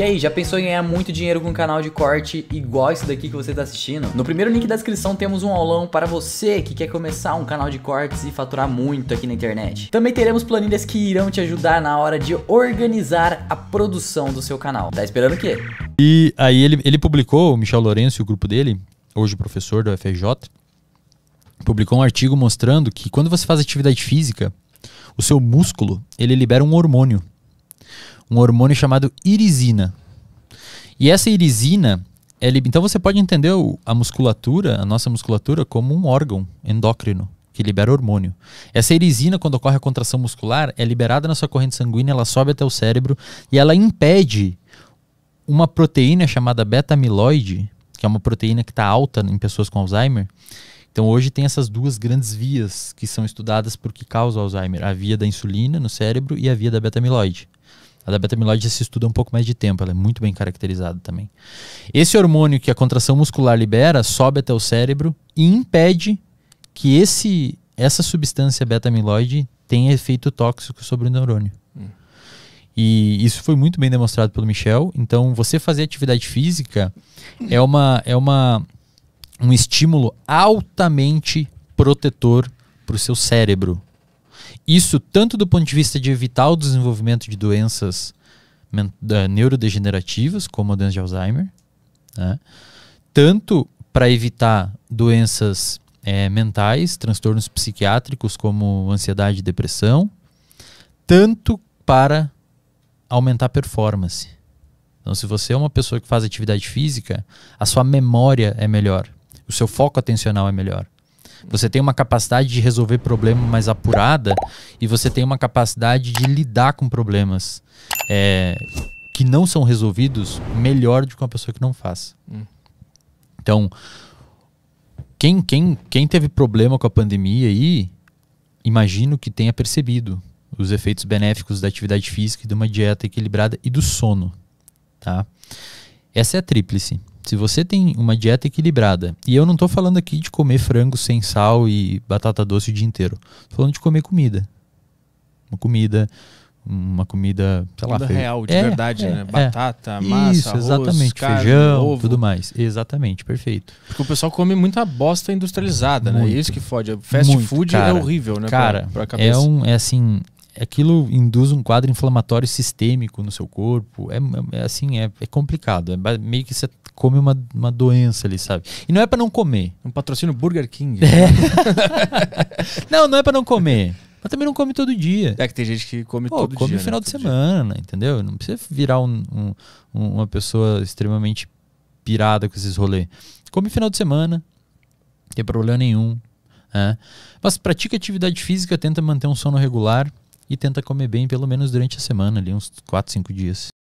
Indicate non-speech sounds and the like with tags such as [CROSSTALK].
E aí, já pensou em ganhar muito dinheiro com um canal de corte igual esse daqui que você está assistindo? No primeiro link da descrição temos um aulão para você que quer começar um canal de cortes e faturar muito aqui na internet. Também teremos planilhas que irão te ajudar na hora de organizar a produção do seu canal. Tá esperando o quê? E aí ele, ele publicou, o Michel Lourenço e o grupo dele, hoje professor do FJ, publicou um artigo mostrando que quando você faz atividade física, o seu músculo ele libera um hormônio um hormônio chamado irisina. E essa irisina, ele, então você pode entender a musculatura, a nossa musculatura, como um órgão endócrino que libera hormônio. Essa irisina, quando ocorre a contração muscular, é liberada na sua corrente sanguínea, ela sobe até o cérebro e ela impede uma proteína chamada beta-amiloide, que é uma proteína que está alta em pessoas com Alzheimer. Então hoje tem essas duas grandes vias que são estudadas por que causa Alzheimer, a via da insulina no cérebro e a via da beta-amiloide. A da beta-amiloide se estuda um pouco mais de tempo, ela é muito bem caracterizada também. Esse hormônio que a contração muscular libera sobe até o cérebro e impede que esse, essa substância beta-amiloide tenha efeito tóxico sobre o neurônio. E isso foi muito bem demonstrado pelo Michel. Então, você fazer atividade física é, uma, é uma, um estímulo altamente protetor para o seu cérebro, isso tanto do ponto de vista de evitar o desenvolvimento de doenças neurodegenerativas, como a doença de Alzheimer, né? tanto para evitar doenças é, mentais, transtornos psiquiátricos como ansiedade e depressão, tanto para aumentar a performance. Então, se você é uma pessoa que faz atividade física, a sua memória é melhor, o seu foco atencional é melhor. Você tem uma capacidade de resolver problemas mais apurada e você tem uma capacidade de lidar com problemas é, que não são resolvidos melhor do que uma pessoa que não faz. Hum. Então, quem, quem, quem teve problema com a pandemia aí, imagino que tenha percebido os efeitos benéficos da atividade física, de uma dieta equilibrada e do sono, tá? Essa é a tríplice. Se você tem uma dieta equilibrada, e eu não estou falando aqui de comer frango sem sal e batata doce o dia inteiro, tô falando de comer comida. Uma comida, uma comida, sei lá, comida real, de é, verdade, é, né? É. Batata, massa, Isso, arroz, exatamente, carne, feijão, ovo. tudo mais. Exatamente, perfeito. Porque o pessoal come muita bosta industrializada, né? muito, né? Isso que fode. Fast muito, food é cara, é horrível, né? Cara, pra, pra é um, é assim, aquilo induz um quadro inflamatório sistêmico no seu corpo. É, é, é assim, é, é complicado. É meio que você come uma, uma doença ali, sabe? E não é para não comer. Um patrocínio Burger King. [LAUGHS] É. não, não é para não comer. Mas também não come todo dia. É que tem gente que come Pô, todo come dia. Come no né? final né? de todo semana, dia. entendeu? Não precisa virar um, um, uma pessoa extremamente pirada com esses rolês. Come final de semana, não tem problema nenhum. Né? Mas pratica atividade física, tenta manter um sono regular e tenta comer bem pelo menos durante a semana, ali uns 4, 5 dias.